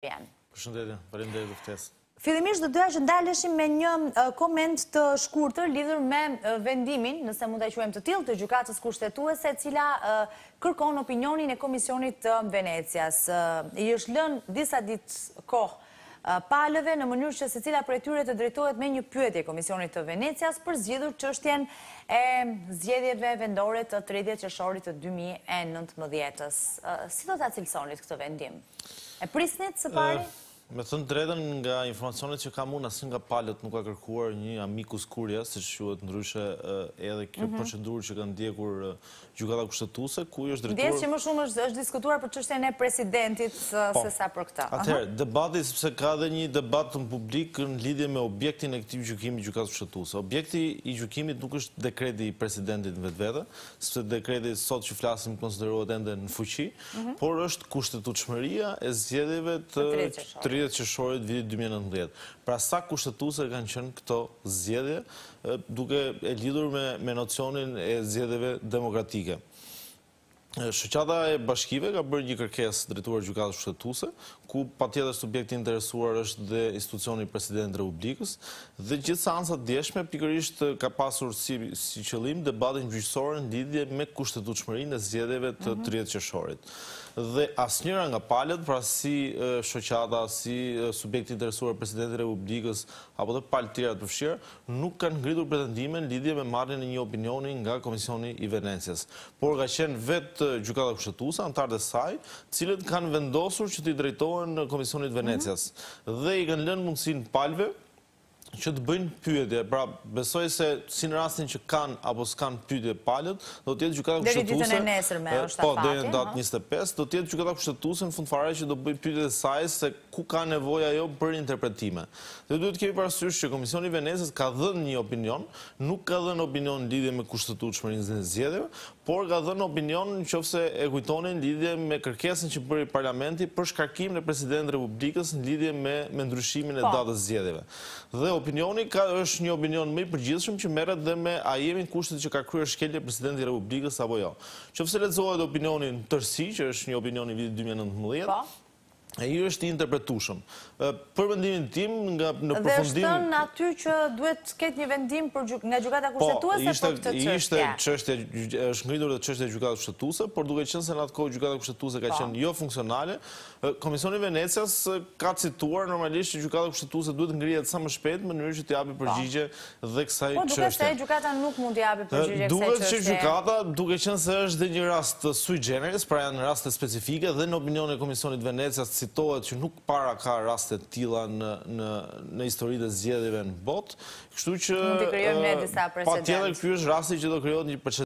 vjen. Përshëndetje, përshëndetje dhe ftes. Filimisht dhe doja është ndaleshim me një koment të shkurtër lidhur me vendimin, nëse mund të quem të tilë, të gjukatës kushtetuese, cila kërkon opinionin e Komisionit të Venecias. I është lënë disa ditë kohë palëve në mënyrë që se cila për e tyre të drejtojt me një pyetje Komisionit të Venecias për zgjidhur qështjen e zgjedhjeve vendore të 30 qëshorit të 2019-ës. Si do të acilësonit këtë vendim? E prisnit së pari? Me thënë dredhen nga informacionet që ka unë, asë nga palët nuk ka kërkuar një amikus kurja, se që shuhet në eh, edhe kjo mhm. procedurë që kanë ndjekur eh, gjukata kushtetuse, ku i është dretuar... Ndjes që më shumë është diskutuar për qështë e ne presidentit eh, po. se sa për këta. Atëherë, debati, sepse ka dhe një debat të në publik në lidhje me objektin e këti gjukimi gjukata kushtetuse. Objekti i gjukimit nuk është dekredi i presidentit në vetë vetë, zgjedhjet që shorit vitit 2019. Pra sa kushtetuse kanë qënë këto zgjedhje, duke e lidur me nocionin e zgjedhjeve demokratike. Shqyqata e bashkive ka bërë një kërkes drituar gjukatë shqetuse, ku pa tjetër subjekti interesuar është dhe institucioni president republikës, dhe gjithë ansat djeshme pikërisht ka pasur si qëlim debatin gjyqësore në lidhje me kushtetut shmërin e zjedheve të 30 mhm. qëshorit. Dhe asnjëra njëra nga palet, pra si shqyqata, si subjekti interesuar president republikës, apo dhe palet tira të fshirë, nuk kanë ngritur pretendime në lidhje me marrin e një opinioni nga Komisioni i Venecias. Por ka qenë vetë është gjukata kushtetusa, antarët e saj, cilët kanë vendosur që t'i drejtohen në Komisionit Venecias. Mhm. Dhe i kanë lënë mundësin palve që të bëjnë pyetje. Pra, besoj se si në rastin që kanë apo s'kanë pyetje palët, do tjetë gjukata kushtetuse... Dhe e nesër me, eh, është afati. Po, dhe në datë 25, do tjetë gjukata kushtetuse në fundfare që do bëjnë pyetje dhe saj se ku ka nevoja jo për interpretime. Dhe duhet kemi parasysh që Komisioni Venezës ka dhe një opinion, nuk ka dhe opinion lidhje me kushtetu që dhe por ka dhënë opinion në qofë se e kujtonin lidhje me kërkesën që bëri parlamenti për shkarkim në president republikës në lidhje me ndryshimin e po. datës zjedheve. Dhe opinioni ka është një opinion më i përgjithshëm që meret dhe me a jemi në kushtet që ka kryer shkelje presidenti republikës apo jo. Qofë se lecohet opinionin tërsi, që është një opinion i vidit 2019, E i është interpretushëm. Për vendimin tim, nga në përfundim... Dhe është të në aty që duhet të ketë një vendim nga gjukata po, kushtetuese për po këtë qështja? Po, ishte qështja, është ngritur dhe qështja gjukata kushtetuese, por duke qënë se në atë kohë gjukata kushtetuese ka po. qënë jo funksionale, Komisioni Venecias ka cituar normalisht që gjukata kushtetuese duhet ngritë sa më shpetë më nërë që të jabi përgjigje dhe kësaj qështja. Po, duke që gjukata nuk mund të jabi citohet që nuk para ka rastet tila në historitë e zjedive në botë, kështu që pa tjene kjo është që do kryot një përqendrim